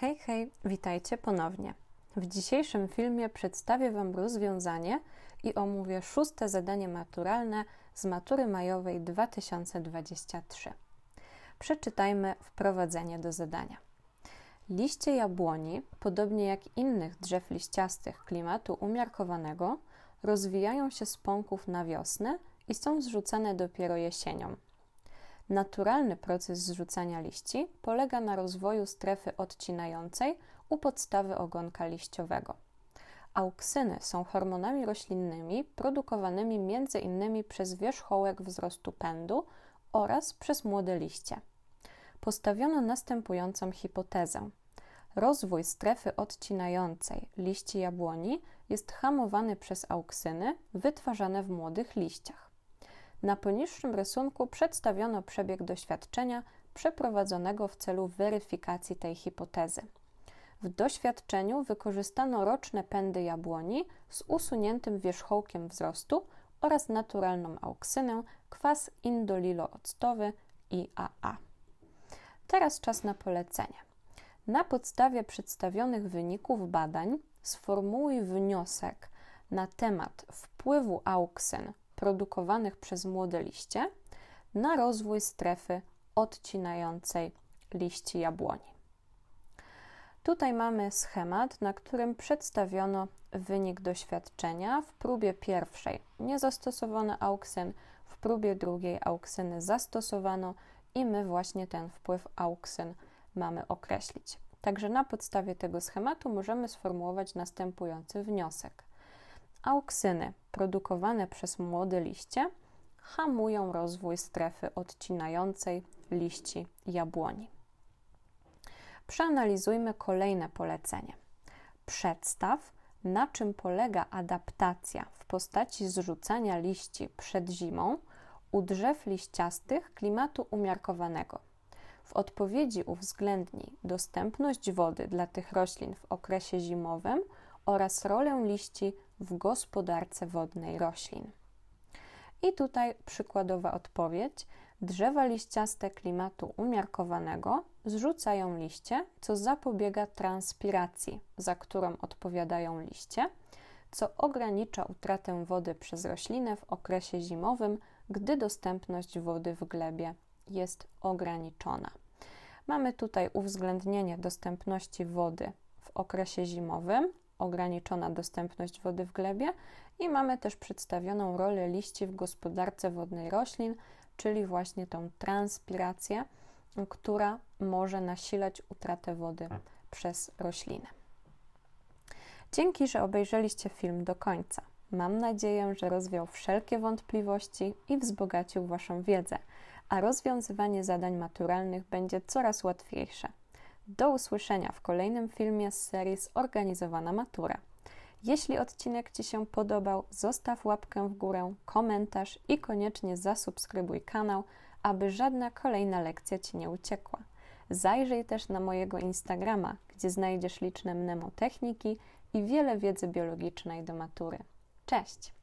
Hej, hej, witajcie ponownie. W dzisiejszym filmie przedstawię Wam rozwiązanie i omówię szóste zadanie maturalne z matury majowej 2023. Przeczytajmy wprowadzenie do zadania. Liście jabłoni, podobnie jak innych drzew liściastych klimatu umiarkowanego, rozwijają się z pąków na wiosnę i są zrzucane dopiero jesienią, Naturalny proces zrzucania liści polega na rozwoju strefy odcinającej u podstawy ogonka liściowego. Auksyny są hormonami roślinnymi produkowanymi m.in. przez wierzchołek wzrostu pędu oraz przez młode liście. Postawiono następującą hipotezę. Rozwój strefy odcinającej liści jabłoni jest hamowany przez auksyny wytwarzane w młodych liściach. Na poniższym rysunku przedstawiono przebieg doświadczenia przeprowadzonego w celu weryfikacji tej hipotezy. W doświadczeniu wykorzystano roczne pędy jabłoni z usuniętym wierzchołkiem wzrostu oraz naturalną auksynę, kwas indolilo-octowy IAA. Teraz czas na polecenie. Na podstawie przedstawionych wyników badań sformułuj wniosek na temat wpływu auksyn produkowanych przez młode liście na rozwój strefy odcinającej liści jabłoni. Tutaj mamy schemat, na którym przedstawiono wynik doświadczenia w próbie pierwszej. Nie zastosowano auksyn, w próbie drugiej auksyny zastosowano i my właśnie ten wpływ auksyn mamy określić. Także na podstawie tego schematu możemy sformułować następujący wniosek. Auksyny produkowane przez młode liście hamują rozwój strefy odcinającej liści jabłoni. Przeanalizujmy kolejne polecenie. Przedstaw, na czym polega adaptacja w postaci zrzucania liści przed zimą u drzew liściastych klimatu umiarkowanego. W odpowiedzi uwzględnij dostępność wody dla tych roślin w okresie zimowym oraz rolę liści w gospodarce wodnej roślin. I tutaj przykładowa odpowiedź. Drzewa liściaste klimatu umiarkowanego zrzucają liście, co zapobiega transpiracji, za którą odpowiadają liście, co ogranicza utratę wody przez roślinę w okresie zimowym, gdy dostępność wody w glebie jest ograniczona. Mamy tutaj uwzględnienie dostępności wody w okresie zimowym ograniczona dostępność wody w glebie i mamy też przedstawioną rolę liści w gospodarce wodnej roślin, czyli właśnie tą transpirację, która może nasilać utratę wody tak. przez roślinę. Dzięki, że obejrzeliście film do końca. Mam nadzieję, że rozwiał wszelkie wątpliwości i wzbogacił Waszą wiedzę, a rozwiązywanie zadań maturalnych będzie coraz łatwiejsze. Do usłyszenia w kolejnym filmie z serii Zorganizowana Matura. Jeśli odcinek Ci się podobał, zostaw łapkę w górę, komentarz i koniecznie zasubskrybuj kanał, aby żadna kolejna lekcja Ci nie uciekła. Zajrzyj też na mojego Instagrama, gdzie znajdziesz liczne mnemotechniki i wiele wiedzy biologicznej do matury. Cześć!